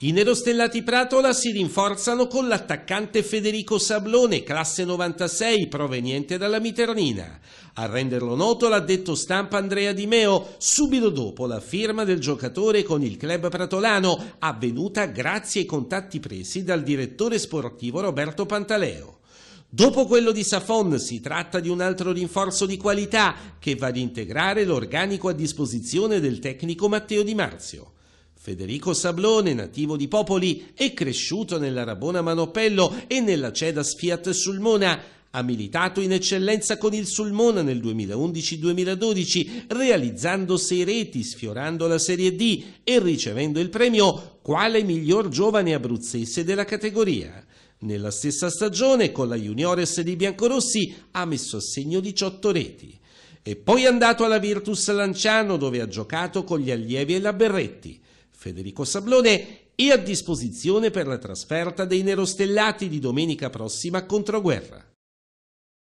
I nerostellati Pratola si rinforzano con l'attaccante Federico Sablone, classe 96, proveniente dalla Miternina. A renderlo noto l'ha detto stampa Andrea Di Meo, subito dopo la firma del giocatore con il club pratolano, avvenuta grazie ai contatti presi dal direttore sportivo Roberto Pantaleo. Dopo quello di Safon si tratta di un altro rinforzo di qualità che va ad integrare l'organico a disposizione del tecnico Matteo Di Marzio. Federico Sablone, nativo di Popoli, è cresciuto nell'Arabona Manopello e nella Cedas Fiat Sulmona, ha militato in eccellenza con il Sulmona nel 2011-2012, realizzando sei reti, sfiorando la Serie D e ricevendo il premio quale miglior giovane abruzzese della categoria. Nella stessa stagione, con la Juniores di Biancorossi, ha messo a segno 18 reti. E poi è andato alla Virtus Lanciano, dove ha giocato con gli allievi e la Berretti. Federico Sablone è a disposizione per la trasferta dei Nerostellati di domenica prossima contro Guerra.